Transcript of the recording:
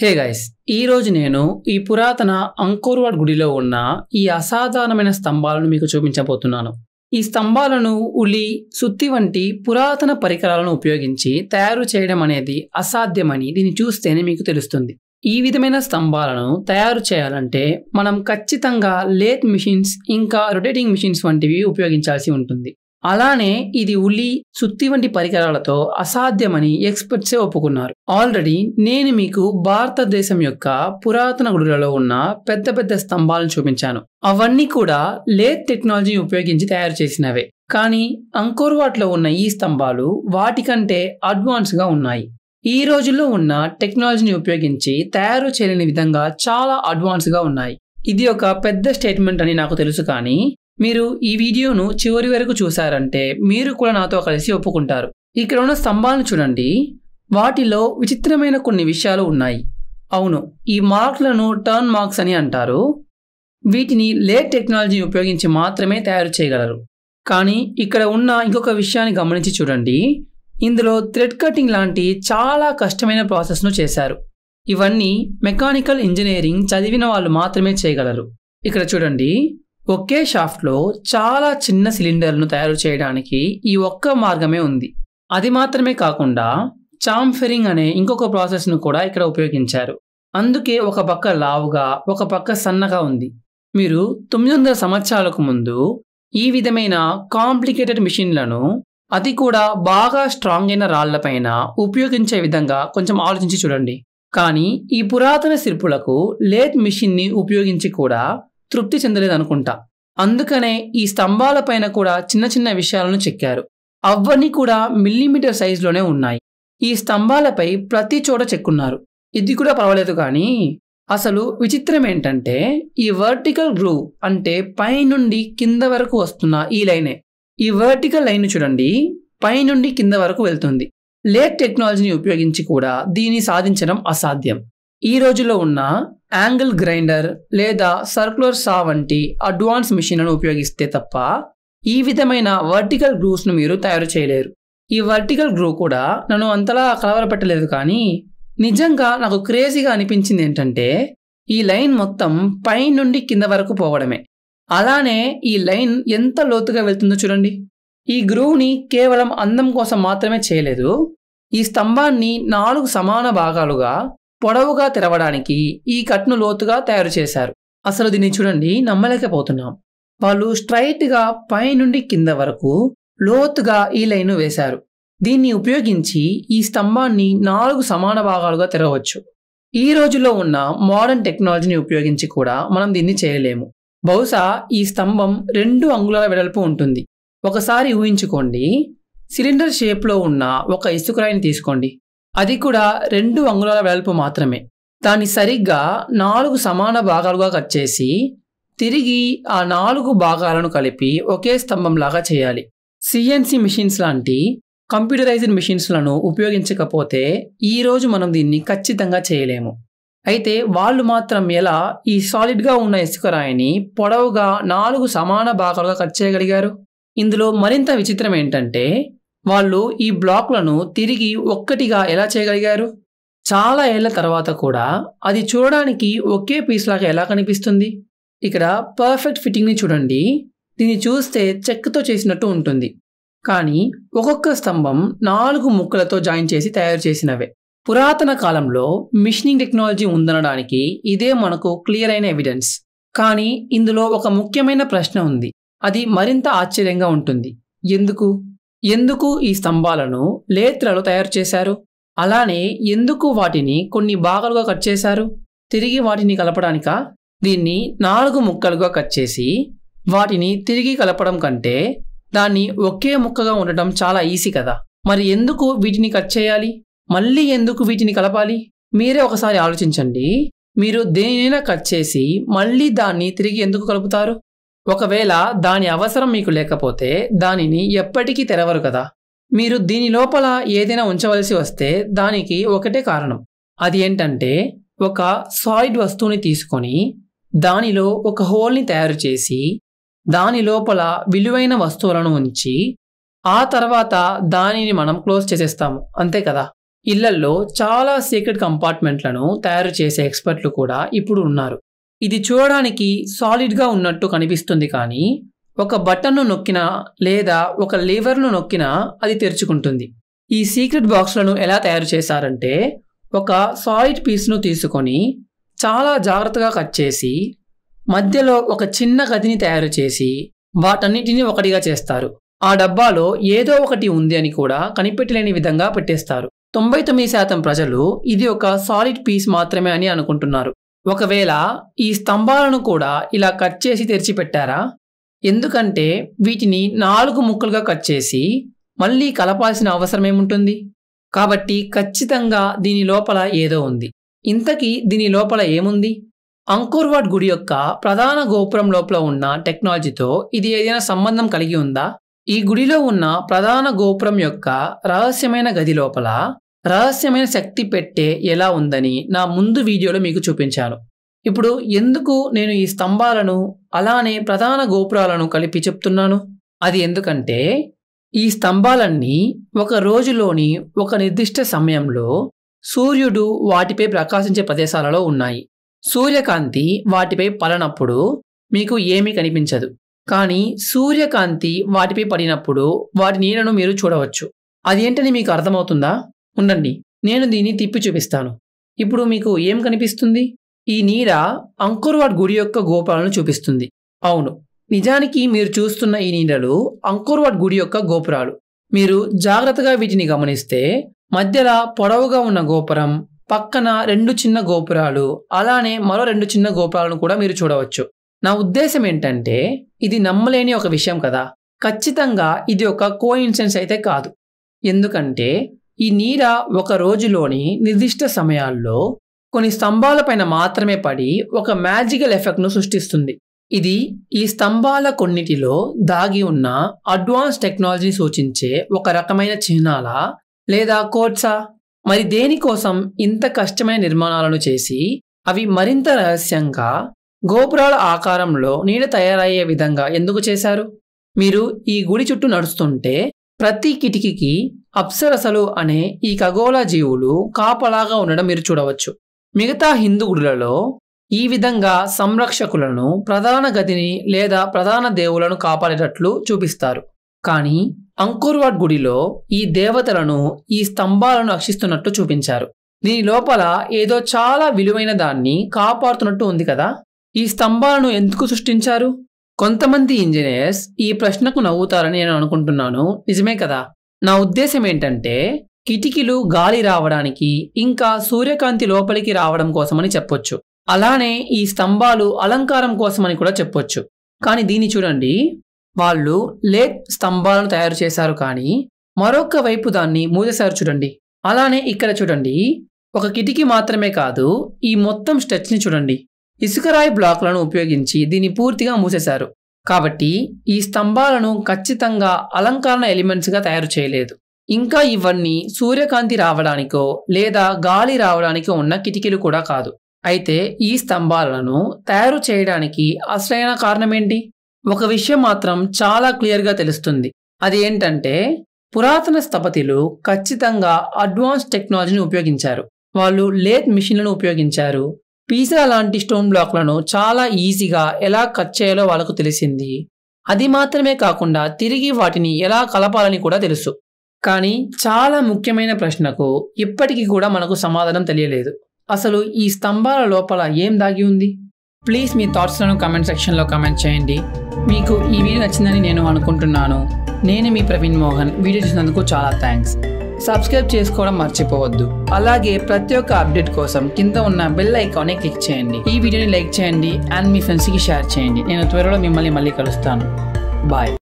hey guys ఈరోజు నేను ఈ పురాతన అంకోర్వాడ్ గుడిలో ఉన్న ఈ అసాధారణమైన స్తంభాలను మీకు చూపించబోతున్నాను ఈ స్తంభాలను ఉలి సుత్తి వంటి పురాతన పరికరాలను ఉపయోగించి తయారు చేయడం అనేది అసాధ్యమని దీన్ని చూస్తేనే మీకు తెలుస్తుంది ఈ విధమైన స్తంభాలను తయారు చేయాలంటే మనం ఖచ్చితంగా లేత్ మిషన్స్ ఇంకా రొటేటింగ్ మిషన్స్ వంటివి ఉపయోగించాల్సి ఉంటుంది అలానే ఇది ఉలి సుత్తి వంటి పరికరాలతో అసాధ్యమని ఎక్స్పర్ట్సే ఒప్పుకున్నారు ఆల్రెడీ నేను మీకు భారతదేశం యొక్క పురాతన గుడులలో ఉన్న పెద్ద పెద్ద స్తంభాలను చూపించాను అవన్నీ కూడా లేత్ టెక్నాలజీని ఉపయోగించి తయారు చేసినవే కానీ అంకోర్వాట్లో ఉన్న ఈ స్తంభాలు వాటికంటే అడ్వాన్స్గా ఉన్నాయి ఈ రోజుల్లో ఉన్న టెక్నాలజీని ఉపయోగించి తయారు చేయలేని విధంగా చాలా అడ్వాన్స్గా ఉన్నాయి ఇది ఒక పెద్ద స్టేట్మెంట్ అని నాకు తెలుసు కానీ మీరు ఈ వీడియోను చివరి వరకు చూశారంటే మీరు కూడా నాతో కలిసి ఒప్పుకుంటారు ఇక్కడ ఉన్న స్తంభాలను చూడండి వాటిలో విచిత్రమైన కొన్ని విషయాలు ఉన్నాయి అవును ఈ మార్క్లను టర్న్ మార్క్స్ అని అంటారు వీటిని లేట్ టెక్నాలజీని ఉపయోగించి మాత్రమే తయారు చేయగలరు కానీ ఇక్కడ ఉన్న ఇంకొక విషయాన్ని గమనించి చూడండి ఇందులో థ్రెడ్ కటింగ్ లాంటి చాలా కష్టమైన ప్రాసెస్ను చేశారు ఇవన్నీ మెకానికల్ ఇంజనీరింగ్ చదివిన వాళ్ళు మాత్రమే చేయగలరు ఇక్కడ చూడండి ఒకే షాఫ్ట్లో చాలా చిన్న సిలిండర్లను తయారు చేయడానికి ఈ ఒక్క మార్గమే ఉంది అది మాత్రమే కాకుండా చాంఫెరింగ్ అనే ఇంకొక ప్రాసెస్ను కూడా ఇక్కడ ఉపయోగించారు అందుకే ఒక పక్క లావుగా ఒక పక్క సన్నగా ఉంది మీరు తొమ్మిది వందల సంవత్సరాలకు ముందు ఈ విధమైన కాంప్లికేటెడ్ మిషన్లను అది కూడా బాగా స్ట్రాంగ్ అయిన రాళ్లపైన ఉపయోగించే విధంగా కొంచెం ఆలోచించి చూడండి కానీ ఈ పురాతన శిల్పులకు లేత్ మిషిన్ని ఉపయోగించి కూడా తృప్తి చెందలేదనుకుంటా అందుకనే ఈ స్తంభాల పైన కూడా చిన్న చిన్న విషయాలను చెక్కారు అవన్నీ కూడా మిల్లీమీటర్ సైజులోనే ఉన్నాయి ఈ స్తంభాలపై ప్రతి చోట చెక్కున్నారు ఇది కూడా పర్వాలేదు కానీ అసలు విచిత్రం ఏంటంటే ఈ వర్టికల్ గ్రూవ్ అంటే పైనుండి కింద వరకు వస్తున్న ఈ లైనే ఈ వర్టికల్ లైన్ చూడండి పైనుండి కింద వరకు వెళ్తుంది లేట్ టెక్నాలజీని ఉపయోగించి కూడా దీన్ని సాధించడం అసాధ్యం ఈ రోజులో ఉన్న యాంగిల్ గ్రైండర్ లేదా సర్కులర్ సా వంటి అడ్వాన్స్ మిషన్లను ఉపయోగిస్తే తప్ప ఈ విధమైన వర్టికల్ గ్రూవ్స్ను మీరు తయారు చేయలేరు ఈ వర్టికల్ గ్రూ కూడా నన్ను అంతలా కలవరపెట్టలేదు కానీ నిజంగా నాకు క్రేజీగా అనిపించింది ఏంటంటే ఈ లైన్ మొత్తం పై నుండి కింద వరకు పోవడమే అలానే ఈ లైన్ ఎంత లోతుగా వెళ్తుందో చూడండి ఈ గ్రూవ్ని కేవలం అందం కోసం మాత్రమే చేయలేదు ఈ స్తంభాన్ని నాలుగు సమాన భాగాలుగా పొడవుగా తెరవడానికి ఈ కట్ను లోతుగా తయారు చేశారు అసలు దీన్ని చూడండి నమ్మలేకపోతున్నాం వాళ్ళు స్ట్రైట్గా పైనుండి కింద వరకు లోతుగా ఈ లైన్ వేశారు దీన్ని ఉపయోగించి ఈ స్తంభాన్ని నాలుగు సమాన భాగాలుగా తెరవచ్చు ఈ రోజులో ఉన్న మోడర్న్ టెక్నాలజీని ఉపయోగించి కూడా మనం దీన్ని చేయలేము బహుశా ఈ స్తంభం రెండు అంగుళాల వెడల్పు ఉంటుంది ఒకసారి ఊహించుకోండి సిలిండర్ షేప్లో ఉన్న ఒక ఇసుకరాయిని తీసుకోండి అది కూడా రెండు అంగుళాల వెడల్పు మాత్రమే దాన్ని సరిగ్గా నాలుగు సమాన భాగాలుగా కట్ చేసి తిరిగి ఆ నాలుగు భాగాలను కలిపి ఒకే స్తంభంలాగా చేయాలి సిఎన్సి మిషన్స్ లాంటి కంప్యూటరైజ్డ్ మిషన్స్లను ఉపయోగించకపోతే ఈరోజు మనం దీన్ని ఖచ్చితంగా చేయలేము అయితే వాళ్ళు మాత్రం ఎలా ఈ సాలిడ్గా ఉన్న ఇసుక రాయిని పొడవుగా నాలుగు సమాన భాగాలుగా కట్ చేయగలిగారు ఇందులో మరింత విచిత్రం ఏంటంటే వాళ్ళు ఈ బ్లాక్లను తిరిగి ఒక్కటిగా ఎలా చేయగలిగారు చాలా ఏళ్ల తర్వాత కూడా అది చూడడానికి ఒకే పీస్ లాగా ఎలా కనిపిస్తుంది ఇక్కడ పర్ఫెక్ట్ ఫిట్టింగ్ని చూడండి దీన్ని చూస్తే చెక్కతో చేసినట్టు ఉంటుంది కానీ ఒక్కొక్క స్తంభం నాలుగు ముక్కలతో జాయిన్ చేసి తయారు చేసినవే పురాతన కాలంలో మిషనింగ్ టెక్నాలజీ ఉందనడానికి ఇదే మనకు క్లియర్ అయిన ఎవిడెన్స్ కానీ ఇందులో ఒక ముఖ్యమైన ప్రశ్న ఉంది అది మరింత ఆశ్చర్యంగా ఉంటుంది ఎందుకు ఎందుకు ఈ స్తంభాలను లేత్రలు తయారు చేశారు అలానే ఎందుకు వాటిని కొన్ని భాగాలుగా కట్ చేశారు తిరిగి వాటిని కలపడానిక దీన్ని నాలుగు ముక్కలుగా కట్ చేసి వాటిని తిరిగి కలపడం కంటే దాన్ని ఒకే ముక్కగా ఉండటం చాలా ఈజీ కదా మరి ఎందుకు వీటిని కట్ చేయాలి మళ్ళీ ఎందుకు వీటిని కలపాలి మీరే ఒకసారి ఆలోచించండి మీరు దేనినైనా కట్ చేసి మళ్ళీ దాన్ని తిరిగి ఎందుకు కలుపుతారు ఒకవేళ దాని అవసరం మీకు లేకపోతే దానిని ఎప్పటికీ తెరవరు కదా మీరు దీని లోపల ఏదైనా ఉంచవలసి వస్తే దానికి ఒకటే కారణం అది ఏంటంటే ఒక సాయిడ్ వస్తువుని తీసుకొని దానిలో ఒక హోల్ని తయారు చేసి దాని లోపల విలువైన వస్తువులను ఉంచి ఆ తర్వాత దానిని మనం క్లోజ్ చేసేస్తాము అంతే కదా ఇళ్లల్లో చాలా సీక్రెట్ కంపార్ట్మెంట్లను తయారు చేసే ఎక్స్పర్ట్లు కూడా ఇప్పుడు ఉన్నారు ఇది చూడడానికి సాలిడ్గా ఉన్నట్టు కనిపిస్తుంది కానీ ఒక బటన్ను నొక్కినా లేదా ఒక లీవర్ను నొక్కినా అది తెరుచుకుంటుంది ఈ సీక్రెట్ బాక్స్లను ఎలా తయారు చేశారంటే ఒక సాలిడ్ పీస్ను తీసుకొని చాలా జాగ్రత్తగా కట్ చేసి మధ్యలో ఒక చిన్న గదిని తయారు చేసి వాటన్నిటిని ఒకటిగా చేస్తారు ఆ డబ్బాలో ఏదో ఒకటి ఉంది అని కూడా కనిపెట్టలేని విధంగా పెట్టేస్తారు తొంభై తొమ్మిది శాతం ప్రజలు ఇది ఒక సాలిడ్ పీస్ మాత్రమే అని అనుకుంటున్నారు ఒకవేళ ఈ స్తంభాలను కూడా ఇలా కట్ చేసి తెరిచిపెట్టారా ఎందుకంటే వీటిని నాలుగు ముక్కలుగా కట్ చేసి మళ్ళీ కలపాల్సిన అవసరం ఏముంటుంది కాబట్టి ఖచ్చితంగా దీని లోపల ఏదో ఉంది ఇంతకీ దీని లోపల ఏముంది అంకుర్వాడ్ గుడి యొక్క ప్రధాన గోపురం లోపల ఉన్న టెక్నాలజీతో ఇది ఏదైనా సంబంధం కలిగి ఉందా ఈ గుడిలో ఉన్న ప్రధాన గోపురం యొక్క రహస్యమైన గది లోపల రహస్యమైన శక్తి పెట్టే ఎలా ఉందని నా ముందు వీడియోలో మీకు చూపించాను ఇప్పుడు ఎందుకు నేను ఈ స్తంభాలను అలానే ప్రధాన గోపురాలను కలిపి చెప్తున్నాను అది ఎందుకంటే ఈ స్తంభాలన్నీ ఒక రోజులోని ఒక నిర్దిష్ట సమయంలో సూర్యుడు వాటిపై ప్రకాశించే ప్రదేశాలలో ఉన్నాయి సూర్యకాంతి వాటిపై పడనప్పుడు మీకు ఏమీ కనిపించదు కానీ సూర్యకాంతి వాటిపై పడినప్పుడు వాటి నీడను మీరు చూడవచ్చు అదేంటని మీకు అర్థమవుతుందా ఉండండి నేను దీన్ని తిప్పి చూపిస్తాను ఇప్పుడు మీకు ఏం కనిపిస్తుంది ఈ నీడ అంకుర్వాడ్ గుడి యొక్క గోపురాలను చూపిస్తుంది అవును నిజానికి మీరు చూస్తున్న ఈ నీడలు అంకుర్వాడ్ గుడి యొక్క గోపురాలు మీరు జాగ్రత్తగా వీటిని గమనిస్తే మధ్యలో పొడవుగా ఉన్న గోపురం పక్కన రెండు చిన్న గోపురాలు అలానే మరో రెండు చిన్న గోపురాలను కూడా మీరు చూడవచ్చు నా ఉద్దేశం ఏంటంటే ఇది నమ్మలేని ఒక విషయం కదా ఖచ్చితంగా ఇది ఒక కో అయితే కాదు ఎందుకంటే ఈ నీడ ఒక రోజులోని నిర్దిష్ట సమయాల్లో కొన్ని స్తంభాలపైన మాత్రమే పడి ఒక మ్యాజికల్ ఎఫెక్ట్ను సృష్టిస్తుంది ఇది ఈ స్తంభాల కొన్నిటిలో దాగి ఉన్న అడ్వాన్స్ టెక్నాలజీని సూచించే ఒక రకమైన చిహ్నాల లేదా కోట్సా మరి దేనికోసం ఇంత కష్టమైన నిర్మాణాలను చేసి అవి మరింత రహస్యంగా గోపురాల ఆకారంలో నీడ తయారయ్యే విధంగా ఎందుకు చేశారు మీరు ఈ గుడి చుట్టూ నడుస్తుంటే ప్రతి కిటికీకి అప్సరసలు అనే ఈ ఖగోళ జీవులు కాపలాగా ఉండడం మీరు చూడవచ్చు మిగతా హిందువులలో ఈ విధంగా సంరక్షకులను ప్రధాన గదిని లేదా ప్రధాన దేవులను కాపాడేటట్లు చూపిస్తారు కానీ అంకుర్వాడ్ గుడిలో ఈ దేవతలను ఈ స్తంభాలను రక్షిస్తున్నట్టు చూపించారు దీని లోపల ఏదో చాలా విలువైన దాన్ని కాపాడుతున్నట్టు ఉంది కదా ఈ స్తంభాలను ఎందుకు సృష్టించారు కొంతమంది ఇంజనీర్స్ ఈ ప్రశ్నకు నవ్వుతారని నేను అనుకుంటున్నాను నిజమే కదా నా ఉద్దేశం ఏంటంటే కిటికీలు గాలి రావడానికి ఇంకా సూర్యకాంతి లోపలికి రావడం కోసమని చెప్పొచ్చు అలానే ఈ స్తంభాలు అలంకారం కోసమని కూడా చెప్పొచ్చు కానీ దీన్ని చూడండి వాళ్ళు లేత్ స్తంభాలను తయారు చేశారు కానీ మరొక వైపు దాన్ని మూసేశారు చూడండి అలానే ఇక్కడ చూడండి ఒక కిటికీ మాత్రమే కాదు ఈ మొత్తం స్టెచ్ని చూడండి ఇసుకరాయి బ్లాక్లను ఉపయోగించి దీన్ని పూర్తిగా మూసేశారు కాబట్టి ఈ స్తంభాలను ఖచ్చితంగా అలంకరణ ఎలిమెంట్స్గా తయారు చేయలేదు ఇంకా ఇవన్నీ సూర్యకాంతి రావడానికో లేదా గాలి రావడానికో ఉన్న కిటికీలు కూడా కాదు అయితే ఈ స్తంభాలను తయారు చేయడానికి అసలైన కారణమేంటి ఒక విషయం మాత్రం చాలా క్లియర్గా తెలుస్తుంది అది ఏంటంటే పురాతన స్థపతిలు ఖచ్చితంగా అడ్వాన్స్ టెక్నాలజీని ఉపయోగించారు వాళ్ళు లేత్ మిషన్లను ఉపయోగించారు పీసా లాంటి స్టోన్ బ్లాక్లను చాలా ఈజీగా ఎలా కట్ చేయాలో వాళ్ళకు తెలిసింది అది మాత్రమే కాకుండా తిరిగి వాటిని ఎలా కలపాలని కూడా తెలుసు కానీ చాలా ముఖ్యమైన ప్రశ్నకు ఇప్పటికీ కూడా మనకు సమాధానం తెలియలేదు అసలు ఈ స్తంభాల లోపల ఏం దాగి ఉంది ప్లీజ్ మీ థాట్స్లను కమెంట్ సెక్షన్లో కమెంట్ చేయండి మీకు ఈ వీడియో నచ్చిందని నేను అనుకుంటున్నాను నేను మీ ప్రవీణ్ మోహన్ వీడియో చూసినందుకు చాలా థ్యాంక్స్ సబ్స్క్రైబ్ చేసుకోవడం మర్చిపోవద్దు అలాగే ప్రతి ఒక్క అప్డేట్ కోసం కింద ఉన్న బెల్ ఐకాన్ క్లిక్ చేయండి ఈ వీడియోని లైక్ చేయండి అండ్ మీ ఫ్రెండ్స్కి షేర్ చేయండి నేను త్వరలో మిమ్మల్ని మళ్ళీ కలుస్తాను బాయ్